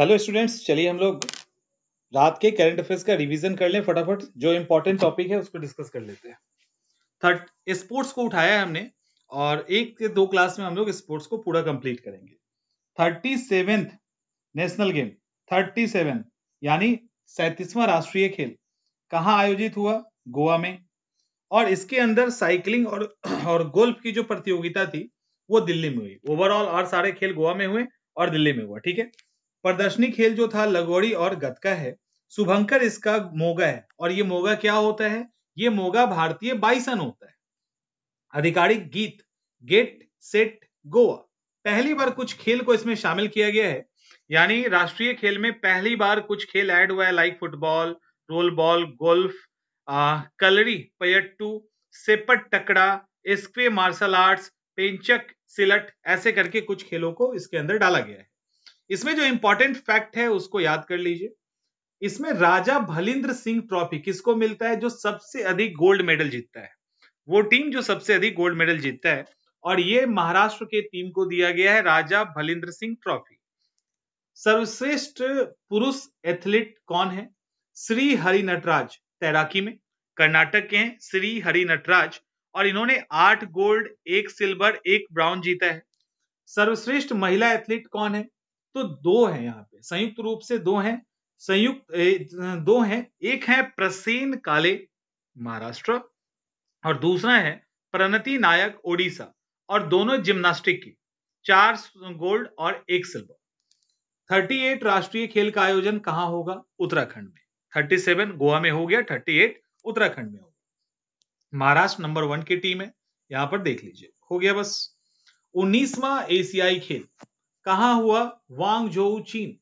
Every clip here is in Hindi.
हेलो स्टूडेंट्स चलिए हम लोग रात के करंट अफेयर्स का रिवीजन कर लें फटाफट जो इम्पोर्टेंट टॉपिक है उसको डिस्कस कर लेते हैं थर्ड स्पोर्ट्स को उठाया है हमने और एक से दो क्लास में हम लोग स्पोर्ट्स को पूरा कंप्लीट करेंगे thirty seventh national game thirty seven यानी सैतीसवां राष्ट्रीय खेल कहाँ आयोजित हुआ गोवा में और इसके अंदर साइकिलिंग और और गोल्फ की जो प्रतियोगिता थी वो दिल्ली में हुई ओवरऑल और सारे खेल गोवा में हुए और दिल्ली में हुआ ठीक है प्रदर्शनी खेल जो था लगोड़ी और गतका है शुभंकर इसका मोगा है और ये मोगा क्या होता है ये मोगा भारतीय बाइसन होता है आधिकारिक गीत गेट सेट गोवा पहली बार कुछ खेल को इसमें शामिल किया गया है यानी राष्ट्रीय खेल में पहली बार कुछ खेल ऐड हुआ है like football roll ball golf Kalaripayattu sepak takraw स्क्वे मार्शल आर्ट्स पेंचक सिलट ऐसे करके कुछ खेलों को इसके अंदर डाला गया है इसमें जो इंपॉर्टेंट फैक्ट है उसको याद कर लीजिए इसमें राजा भलिंद्र सिंह ट्रॉफी किसको मिलता है जो सबसे अधिक गोल्ड मेडल जीतता है वो टीम जो सबसे अधिक गोल्ड मेडल जीतता है और ये महाराष्ट्र के टीम को दिया गया है राजा भलिंद्र सिंह ट्रॉफी सर्वश्रेष्ठ पुरुष एथलीट कौन है श्री हरि नटराज तैराकी में कर्नाटक के हैं श्री हरि नटराज और इन्होंने आठ गोल्ड एक सिल्वर एक ब्राउन जीता है सर्वश्रेष्ठ महिला एथलीट कौन है तो दो है यहाँ पे संयुक्त रूप से दो हैं संयुक्त दो हैं एक है प्रसेन काले महाराष्ट्र और दूसरा है प्रणति नायक ओडिशा और दोनों जिम्नास्टिक की चार गोल्ड और एक सिल्वर 38 राष्ट्रीय खेल का आयोजन कहाँ होगा उत्तराखंड में 37 गोवा में हो गया 38 उत्तराखंड में हो गया महाराष्ट्र नंबर वन की टीम है यहां पर देख लीजिए हो गया बस उन्नीसवा एशियाई खेल कहा हुआ जो चीन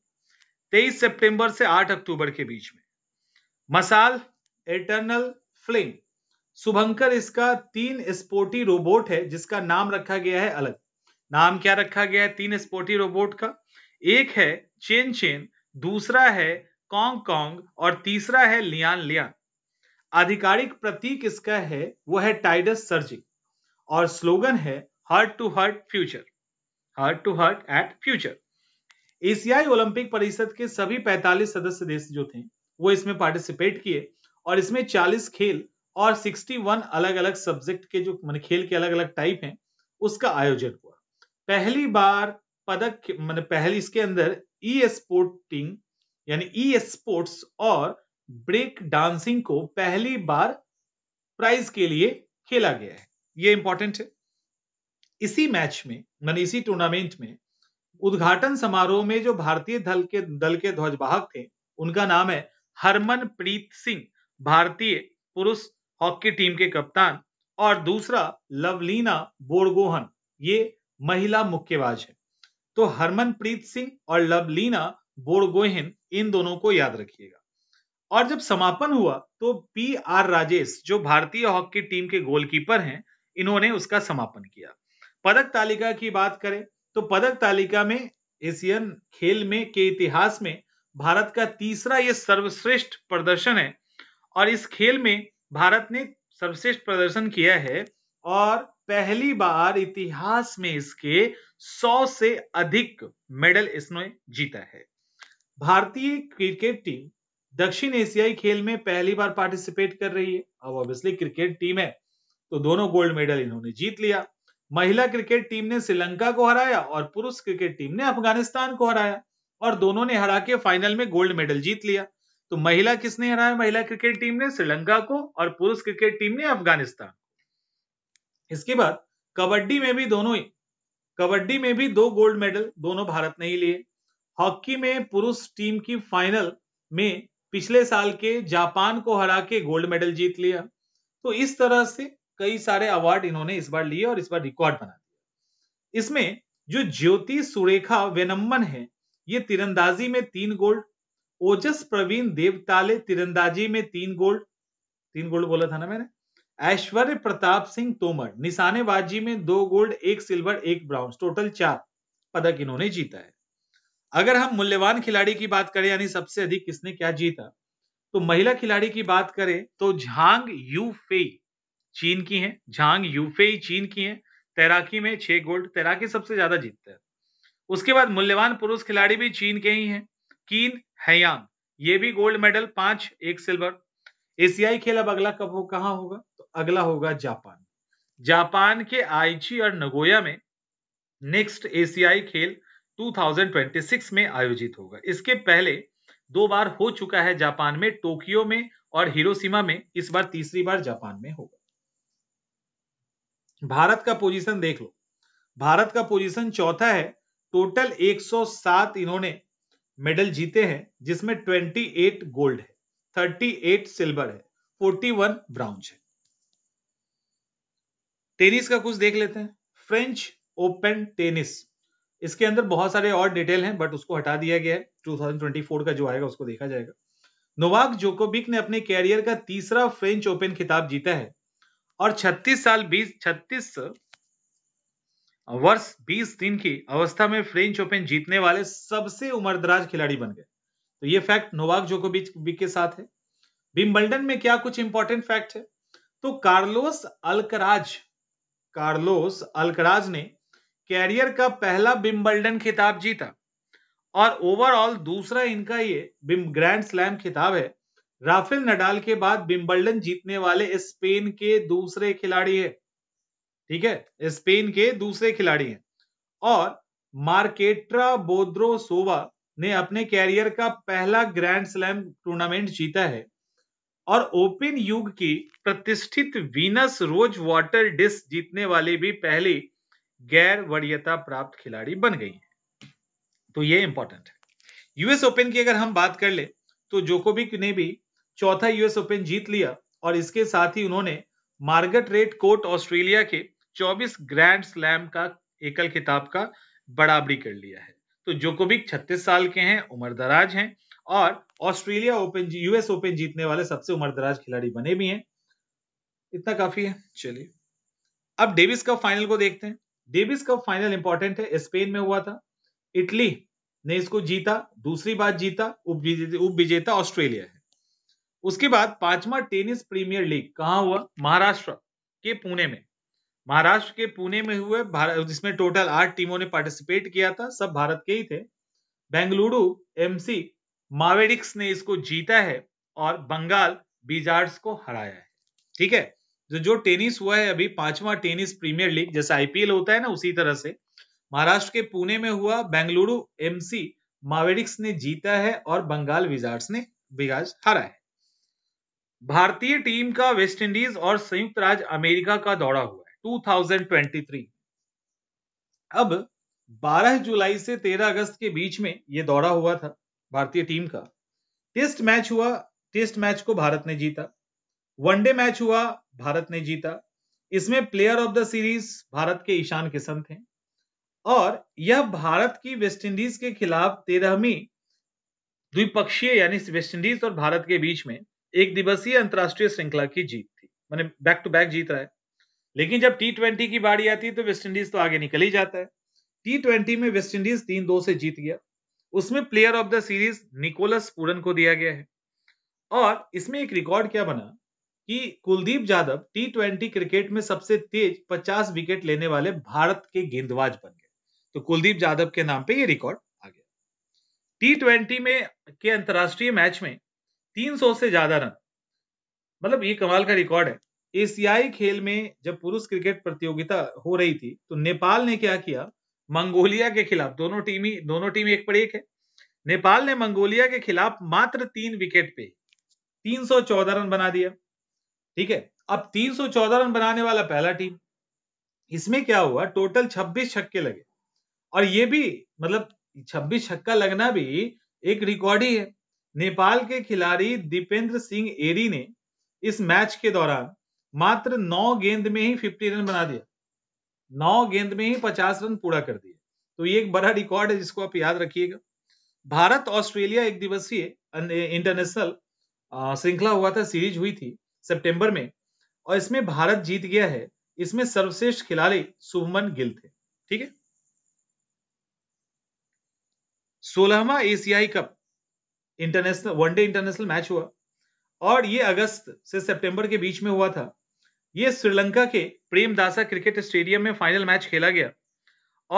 23 सितंबर से 8 अक्टूबर के बीच में मसाल एटर्नल फ्लेम शुभंकर इसका तीन स्पोर्टी रोबोट है जिसका नाम रखा गया है अलग नाम क्या रखा गया है तीन स्पोर्टी रोबोट का एक है चेन चेन दूसरा है कॉन्ग कॉन्ग और तीसरा है लियान लियान आधिकारिक प्रतीक इसका है वो है टाइडस सर्जिंग और स्लोगन है heart to heart future heart to heart at future एशियाई ओलंपिक परिषद के सभी 45 सदस्य देश जो थे वो इसमें पार्टिसिपेट किए और इसमें 40 खेल और 61 अलग अलग सब्जेक्ट के जो मान खेल के अलग अलग टाइप हैं उसका आयोजन हुआ पहली बार पदक मान पहली इसके अंदर ई स्पोर्टिंग यानी ई स्पोर्ट्स और ब्रेक डांसिंग को पहली बार प्राइज के लिए खेला गया है ये इंपॉर्टेंट है इसी मैच में मैंने इसी टूर्नामेंट में उद्घाटन समारोह में जो भारतीय दल के दल के ध्वजवाहक थे उनका नाम है हरमनप्रीत सिंह भारतीय पुरुष हॉकी टीम के कप्तान और दूसरा लवलीना बोरगोहन ये महिला मुक्केबाज है तो हरमनप्रीत सिंह और लवलीना बोरगोहन इन दोनों को याद रखिएगा और जब समापन हुआ तो पी आर राजेश जो भारतीय हॉकी टीम के गोलकीपर हैं इन्होंने उसका समापन किया पदक तालिका की बात करें तो पदक तालिका में एशियन खेल में के इतिहास में भारत का तीसरा यह सर्वश्रेष्ठ प्रदर्शन है और इस खेल में भारत ने सर्वश्रेष्ठ प्रदर्शन किया है और पहली बार इतिहास में इसके 100 से अधिक मेडल इसने जीता है भारतीय क्रिकेट टीम दक्षिण एशियाई खेल में पहली बार पार्टिसिपेट कर रही है अब ऑब्वियसली क्रिकेट टीम है तो दोनों गोल्ड मेडल इन्होंने जीत लिया महिला क्रिकेट टीम ने श्रीलंका को हराया और पुरुष क्रिकेट टीम ने अफगानिस्तान को हराया और दोनों ने हरा के फाइनल में गोल्ड मेडल जीत लिया तो महिला किसने हराया महिला क्रिकेट टीम ने श्रीलंका को और पुरुष क्रिकेट टीम ने अफगानिस्तान इसके बाद कबड्डी में भी दोनों ही कबड्डी में भी दो गोल्ड मेडल दोनों भारत ने ही लिए हॉकी में पुरुष टीम की फाइनल में पिछले साल के जापान को हरा के गोल्ड मेडल जीत लिया तो इस तरह से कई सारे अवार्ड इन्होंने इस बार लिए और इस बार रिकॉर्ड बना दिया इसमें जो ज्योति सुरेखा वेनम्बन है ये तीरंदाजी में तीन गोल्ड ओजस प्रवीण देवताले तीरंदाजी में तीन गोल्ड तीन गोल्ड बोला था ना मैंने ऐश्वर्य प्रताप सिंह तोमर निशानेबाजी में दो गोल्ड एक सिल्वर एक ब्राउन टोटल चार पदक इन्होंने जीता है अगर हम मूल्यवान खिलाड़ी की बात करें यानी सबसे अधिक किसने क्या जीता तो महिला खिलाड़ी की बात करें तो झांग यू फेई चीन की हैं झांग यूफे चीन की हैं तैराकी में छह गोल्ड तैराकी सबसे ज्यादा जीतते हैं उसके बाद मूल्यवान पुरुष खिलाड़ी भी चीन के ही हैं कीन हैयांग ये भी गोल्ड मेडल पांच एक सिल्वर एशियाई खेल अब अगला कब हो कहा होगा तो अगला होगा जापान जापान के आईची और नगोया में नेक्स्ट एशियाई खेल 2026 में आयोजित होगा इसके पहले दो बार हो चुका है जापान में टोक्यो में और हिरोशिमा में इस बार तीसरी बार जापान में होगा भारत का पोजीशन देख लो भारत का पोजीशन चौथा है टोटल 107 इन्होंने मेडल जीते हैं जिसमें 28 गोल्ड है 38 सिल्वर है 41 ब्राउंज है टेनिस का कुछ देख लेते हैं फ्रेंच ओपन टेनिस इसके अंदर बहुत सारे और डिटेल हैं बट उसको हटा दिया गया है 2024 का जो आएगा उसको देखा जाएगा नोवाक जोकोबिक ने अपने कैरियर का तीसरा फ्रेंच ओपन खिताब जीता है और 36 साल 20 36 वर्ष 20 दिन की अवस्था में फ्रेंच ओपन जीतने वाले सबसे उम्रदराज खिलाड़ी बन गए तो ये फैक्ट नोवाक जोकोविच के साथ है विम्बल्डन में क्या कुछ इंपॉर्टेंट फैक्ट है तो कार्लोस अलकराज कार्लोस अलकराज ने कैरियर का पहला विम्बल्डन खिताब जीता और ओवरऑल दूसरा इनका ये ग्रैंड स्लैम खिताब है राफेल नडाल के बाद बिम्बल्डन जीतने वाले स्पेन के दूसरे खिलाड़ी है ठीक है स्पेन के दूसरे खिलाड़ी हैं और मार्केट्रा बोद्रोसोवा ने अपने कैरियर का पहला ग्रैंड स्लैम टूर्नामेंट जीता है और ओपन युग की प्रतिष्ठित वीनस रोज वाटर डिस्क जीतने वाली भी पहली गैर वरीयता प्राप्त खिलाड़ी बन गई है तो ये इंपॉर्टेंट है यूएस ओपन की अगर हम बात कर ले तो जोकोविक ने भी चौथा यूएस ओपन जीत लिया और इसके साथ ही उन्होंने मार्गट रेट कोर्ट ऑस्ट्रेलिया के 24 ग्रैंड स्लैम का एकल खिताब का बराबरी कर लिया है तो जोकोविक 36 साल के हैं उम्र दराज हैं और ऑस्ट्रेलिया ओपन यूएस ओपन जीतने वाले सबसे उम्र दराज खिलाड़ी बने भी हैं इतना काफी है चलिए अब डेविस कप फाइनल को देखते हैं डेविस कप फाइनल इंपॉर्टेंट है स्पेन में हुआ था इटली ने इसको जीता दूसरी बार जीता उप विजेता ऑस्ट्रेलिया है उसके बाद पांचवा टेनिस प्रीमियर लीग कहा हुआ महाराष्ट्र के पुणे में महाराष्ट्र के पुणे में हुए जिसमें टोटल आठ टीमों ने पार्टिसिपेट किया था सब भारत के ही थे बेंगलुरु एमसी मावेडिक्स ने इसको जीता है और बंगाल बीजार्स को हराया है ठीक है जो तो जो टेनिस हुआ है अभी पांचवा टेनिस प्रीमियर लीग जैसे आईपीएल होता है ना उसी तरह से महाराष्ट्र के पुणे में हुआ बेंगलुरु एमसी मावेडिक्स ने जीता है और बंगाल विजार्स ने बिगाज हरा है भारतीय टीम का वेस्टइंडीज और संयुक्त राज्य अमेरिका का दौरा हुआ है 2023 अब 12 जुलाई से 13 अगस्त के बीच में यह दौरा हुआ था भारतीय टीम का टेस्ट मैच हुआ टेस्ट मैच को भारत ने जीता वनडे मैच हुआ भारत ने जीता इसमें player of the series Bharat के ईशान किशन थे और यह भारत की वेस्टइंडीज के खिलाफ तेरहवीं द्विपक्षीय यानी वेस्टइंडीज और भारत के बीच में एक दिवसीय अंतरराष्ट्रीय श्रृंखला की जीत थी मैंने बैक टू बैक जीत रहा है लेकिन जब टी ट्वेंटी की बाड़ी आती है तो वेस्टइंडीज तो आगे निकल ही जाता है टी ट्वेंटी में वेस्टइंडीज तीन दो से जीत गया उसमें player of the series Nicholas Pooran को दिया गया है और इसमें एक रिकॉर्ड क्या बना कि Kuldeep Yadav T twenty cricket में सबसे तेज 50 विकेट लेने वाले भारत के गेंदबाज बन गए तो कुलदीप यादव के नाम पे ये रिकॉर्ड आ गया टी ट्वेंटी में के अंतरराष्ट्रीय मैच में 300 से ज्यादा रन मतलब ये कमाल का रिकॉर्ड है एशियाई खेल में जब पुरुष क्रिकेट प्रतियोगिता हो रही थी तो नेपाल ने क्या किया मंगोलिया के खिलाफ दोनों टीम ही दोनों टीम एक पर एक है नेपाल ने मंगोलिया के खिलाफ मात्र तीन विकेट पे 314 रन बना दिया ठीक है अब 314 रन बनाने वाला पहला टीम इसमें क्या हुआ टोटल 26 छक्के लगे और ये भी मतलब 26 छक्का लगना भी एक रिकॉर्ड ही है नेपाल के खिलाड़ी दीपेंद्र सिंह एरी ने इस मैच के दौरान मात्र नौ गेंद में ही फिफ्टी रन बना दिया नौ गेंद में ही पचास रन पूरा कर दिया तो ये एक बड़ा रिकॉर्ड है जिसको आप याद रखिएगा भारत ऑस्ट्रेलिया एक दिवसीय इंटरनेशनल श्रृंखला हुआ था सीरीज हुई थी सितंबर में और इसमें भारत जीत गया है इसमें सर्वश्रेष्ठ खिलाड़ी शुभमन गिल थे ठीक है सोलहवा एशियाई cup international one day international match हुआ और ये अगस्त से सितंबर के बीच में हुआ था ये श्रीलंका के प्रेमदासा क्रिकेट स्टेडियम में फाइनल मैच खेला गया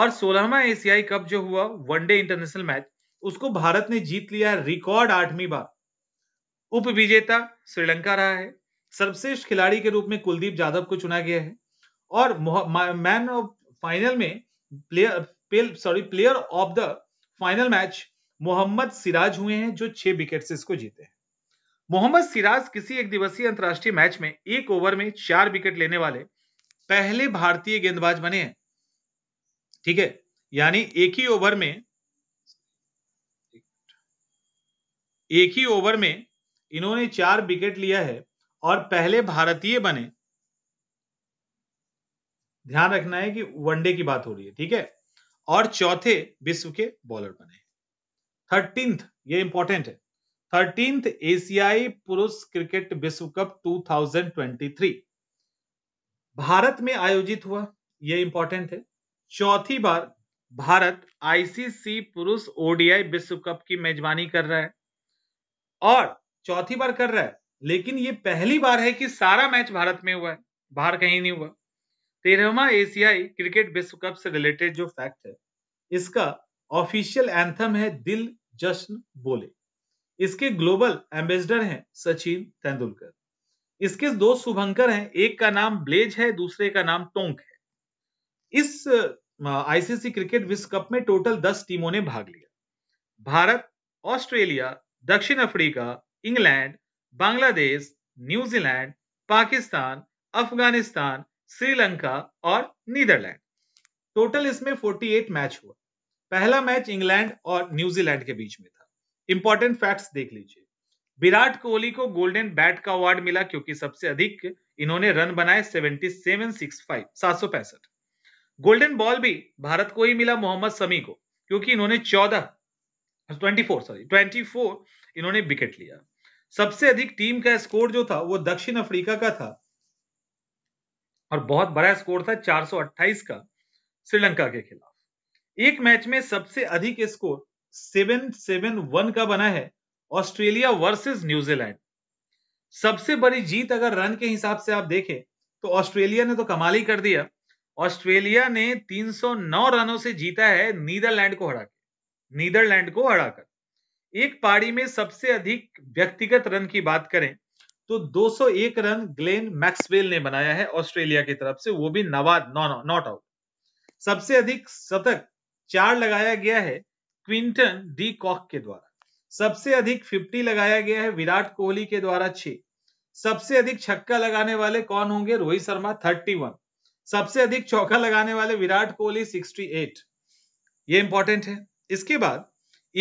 और सोलहवा एशियाई कप जो हुआ वनडे इंटरनेशनल मैच उसको भारत ने जीत लिया रिकॉर्ड आठवीं बार उप विजेता श्रीलंका रहा है सर्वश्रेष्ठ खिलाड़ी के रूप में कुलदीप यादव को चुना गया है और मैन ऑफ फाइनल में player sorry player of the final match Mohammed Siraj हुए हैं जो छह विकेट से इसको जीते हैं मोहम्मद सिराज किसी एक दिवसीय अंतर्राष्ट्रीय मैच में एक ओवर में चार विकेट लेने वाले पहले भारतीय गेंदबाज बने हैं ठीक है यानी एक ही ओवर में एक ही ओवर में इन्होंने चार विकेट लिया है और पहले भारतीय बने ध्यान रखना है कि वनडे की बात हो रही है ठीक है और चौथे विश्व के बॉलर बने थर्टींथ ये इंपॉर्टेंट है थर्टींथ एशियाई पुरुष क्रिकेट विश्व कप 2023 भारत में आयोजित हुआ ये इंपॉर्टेंट है चौथी बार भारत आईसीसी पुरुष ओडीआई विश्व कप की मेजबानी कर रहा है और चौथी बार कर रहा है लेकिन ये पहली बार है कि सारा मैच भारत में हुआ है बाहर कहीं नहीं हुआ तेरहवा एशियाई क्रिकेट विश्व कप से रिलेटेड जो फैक्ट है इसका ऑफिशियल एंथम है दिल जश्न बोले इसके ग्लोबल एम्बेसडर हैं सचिन तेंदुलकर इसके दो शुभंकर हैं एक का नाम ब्लेज है दूसरे का नाम टोंक है इस आईसीसी क्रिकेट विश्व कप में टोटल दस टीमों ने भाग लिया भारत ऑस्ट्रेलिया दक्षिण Africa England Bangladesh New Zealand Pakistan Afghanistan Sri Lanka और नीदरलैंड टोटल इसमें 48 मैच हुआ पहला मैच इंग्लैंड और न्यूजीलैंड के बीच में था इंपॉर्टेंट फैक्ट्स देख लीजिए विराट कोहली को गोल्डन बैट का अवार्ड मिला क्योंकि सबसे अधिक इन्होंने रन बनाए सौ पैंसठ गोल्डन बॉल भी भारत को ही मिला मोहम्मद समी को क्योंकि इन्होंने चौदह twenty four sorry twenty four इन्होंने विकेट लिया सबसे अधिक टीम का स्कोर जो था वो दक्षिण अफ्रीका का था और बहुत बड़ा स्कोर था 428 का श्रीलंका के खिलाफ एक मैच में सबसे अधिक स्कोर सेवन सेवन वन का बना है ऑस्ट्रेलिया वर्सेस न्यूजीलैंड सबसे बड़ी जीत अगर रन के हिसाब से आप देखें तो ऑस्ट्रेलिया ने तो कमाल ही कर दिया ऑस्ट्रेलिया ने 309 रनों से जीता है नीदरलैंड को हराकर नीदरलैंड को हराकर एक पारी में सबसे अधिक व्यक्तिगत रन की बात करें तो 201 रन ग्लेन मैक्सवेल ने बनाया है ऑस्ट्रेलिया की तरफ से वो भी नवाद नॉट आउट सबसे अधिक शतक चार लगाया गया है क्विंटन डी कॉक के द्वारा सबसे अधिक 50 लगाया गया है विराट कोहली के द्वारा छह सबसे अधिक छक्का लगाने वाले कौन होंगे रोहित शर्मा 31 सबसे अधिक चौका लगाने वाले विराट कोहली 68 ये इंपॉर्टेंट है इसके बाद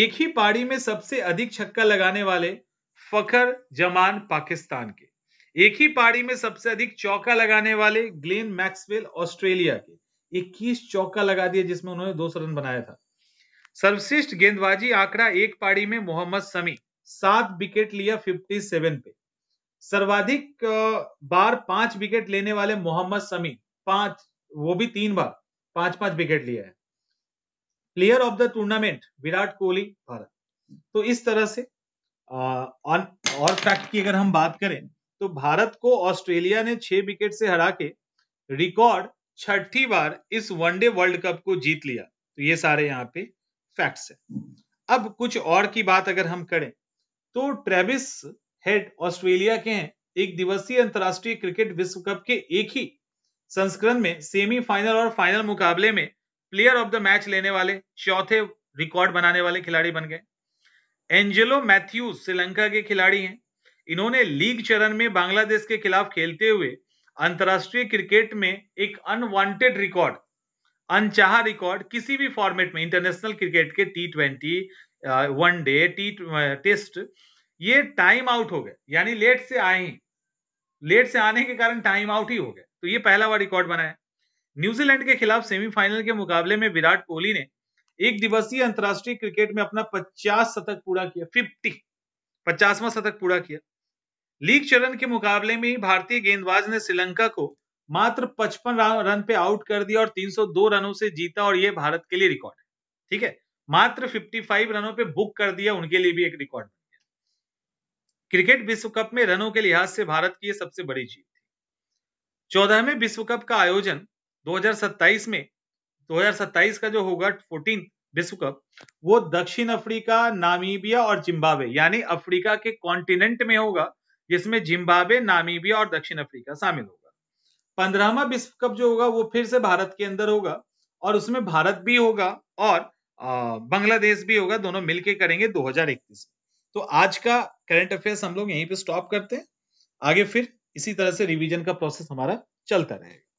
एक ही पारी में सबसे अधिक छक्का लगाने वाले फखर जमान पाकिस्तान के एक ही पारी में सबसे अधिक चौका लगाने वाले ग्लेन मैक्सवेल ऑस्ट्रेलिया के 21 चौका लगा दिया जिसमें उन्होंने दो रन बनाया था सर्वश्रेष्ठ गेंदबाजी आंकड़ा एक पारी में मोहम्मद समी सात विकेट लिया 57 पे सर्वाधिक बार पांच विकेट लेने वाले मोहम्मद समी पांच वो भी तीन बार पांच पांच विकेट लिया है player of the tournament Virat Kohli Bharat तो इस तरह से ऑन और फैक्ट की अगर हम बात करें तो भारत को ऑस्ट्रेलिया ने छह विकेट से हरा के रिकॉर्ड छठी बार इस वनडे वर्ल्ड कप को जीत लिया तो ये सारे यहाँ पे फैक्ट्स है अब कुछ और की बात अगर हम करें तो ट्रेविस हेड ऑस्ट्रेलिया के हैं एक दिवसीय अंतरराष्ट्रीय क्रिकेट विश्व कप के एक ही संस्करण में सेमीफाइनल और फाइनल मुकाबले में प्लेयर ऑफ द मैच लेने वाले चौथे रिकॉर्ड बनाने वाले खिलाड़ी बन गए एंजेलो मैथ्यूज श्रीलंका के खिलाड़ी हैं इन्होंने लीग चरण में बांग्लादेश के खिलाफ खेलते हुए अंतर्राष्ट्रीय क्रिकेट में एक अनवांटेड रिकॉर्ड अनचाहा रिकॉर्ड किसी भी फॉर्मेट में इंटरनेशनल क्रिकेट के T twenty one day T test ये टाइम आउट हो गए यानी लेट से आए ही लेट से आने के कारण टाइम आउट ही हो गए तो ये पहला बार रिकॉर्ड बना है न्यूजीलैंड के खिलाफ सेमीफाइनल के मुकाबले में विराट कोहली ने एक दिवसीय अंतर्राष्ट्रीय क्रिकेट में अपना 50 शतक पूरा किया 50 पचासवा शतक पूरा किया लीग चरण के मुकाबले में ही भारतीय गेंदबाज ने श्रीलंका को मात्र 55 रन पे आउट कर दिया और 302 रनों से जीता और ये भारत के लिए रिकॉर्ड है ठीक है मात्र 55 रनों पे बुक कर दिया उनके लिए भी एक रिकॉर्ड बन गया क्रिकेट विश्व कप में रनों के लिहाज से भारत की यह सबसे बड़ी जीत थी चौदहवें विश्व कप का आयोजन 2027 में 2027 का जो होगा फोर्टीन विश्व कप वो दक्षिण अफ्रीका नामीबिया और जिम्बाब्वे यानी अफ्रीका के कॉन्टिनेंट में होगा जिसमें जिम्बाब्वे नामीबिया और दक्षिण अफ्रीका शामिल होगा पंद्रहवा विश्व कप जो होगा वो फिर से भारत के अंदर होगा और उसमें भारत भी होगा और बांग्लादेश भी होगा दोनों मिलके करेंगे 2031 तो आज का करंट अफेयर्स हम लोग यहीं पे स्टॉप करते हैं आगे फिर इसी तरह से रिवीजन का प्रोसेस हमारा चलता रहेगा